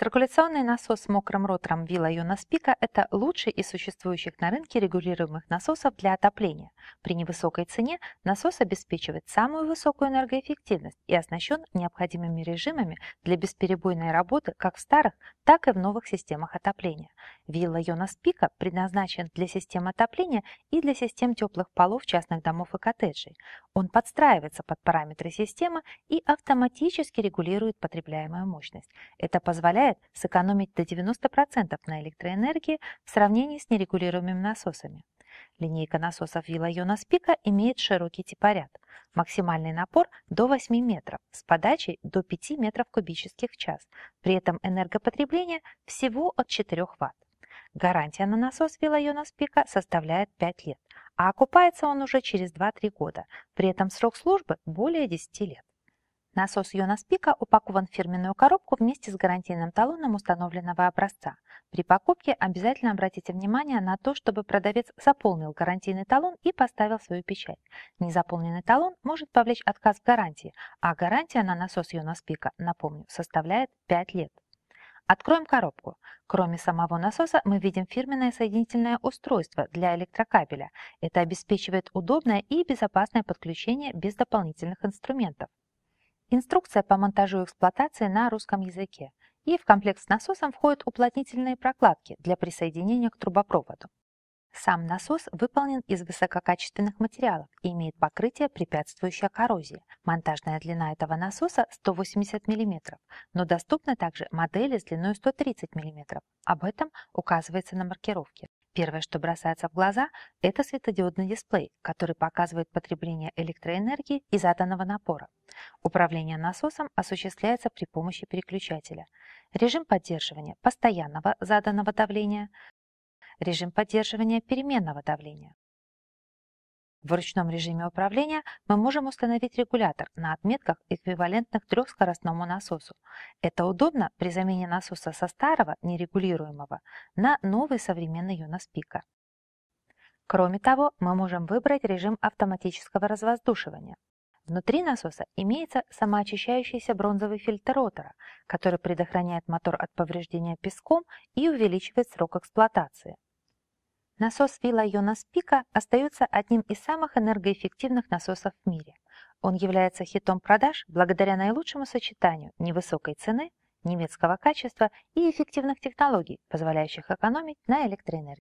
Циркуляционный насос с мокрым ротором Villa Jonas Pico – это лучший из существующих на рынке регулируемых насосов для отопления. При невысокой цене насос обеспечивает самую высокую энергоэффективность и оснащен необходимыми режимами для бесперебойной работы как в старых, так и в новых системах отопления. Villa Jonas Pico предназначен для систем отопления и для систем теплых полов частных домов и коттеджей. Он подстраивается под параметры системы и автоматически регулирует потребляемую мощность. Это позволяет позволяет сэкономить до 90% на электроэнергии в сравнении с нерегулируемыми насосами. Линейка насосов Вилайона Спика имеет широкий типоряд. Максимальный напор до 8 метров с подачей до 5 метров кубических в час. При этом энергопотребление всего от 4 Вт. Гарантия на насос Вилайона Спика составляет 5 лет, а окупается он уже через 2-3 года. При этом срок службы более 10 лет. Насос Йонас Пика упакован в фирменную коробку вместе с гарантийным талоном установленного образца. При покупке обязательно обратите внимание на то, чтобы продавец заполнил гарантийный талон и поставил свою печать. Незаполненный талон может повлечь отказ в гарантии, а гарантия на насос Йонас Пика, напомню, составляет 5 лет. Откроем коробку. Кроме самого насоса мы видим фирменное соединительное устройство для электрокабеля. Это обеспечивает удобное и безопасное подключение без дополнительных инструментов. Инструкция по монтажу и эксплуатации на русском языке. И в комплект с насосом входят уплотнительные прокладки для присоединения к трубопроводу. Сам насос выполнен из высококачественных материалов и имеет покрытие, препятствующее коррозии. Монтажная длина этого насоса 180 мм, но доступны также модели с длиной 130 мм. Об этом указывается на маркировке. Первое, что бросается в глаза, это светодиодный дисплей, который показывает потребление электроэнергии и заданного напора. Управление насосом осуществляется при помощи переключателя. Режим поддерживания постоянного заданного давления, режим поддерживания переменного давления. В ручном режиме управления мы можем установить регулятор на отметках, эквивалентных трехскоростному насосу. Это удобно при замене насоса со старого, нерегулируемого, на новый современный юнос Кроме того, мы можем выбрать режим автоматического развоздушивания – Внутри насоса имеется самоочищающийся бронзовый фильтр ротора, который предохраняет мотор от повреждения песком и увеличивает срок эксплуатации. Насос Вилла Йонас Пика остается одним из самых энергоэффективных насосов в мире. Он является хитом продаж благодаря наилучшему сочетанию невысокой цены, немецкого качества и эффективных технологий, позволяющих экономить на электроэнергии.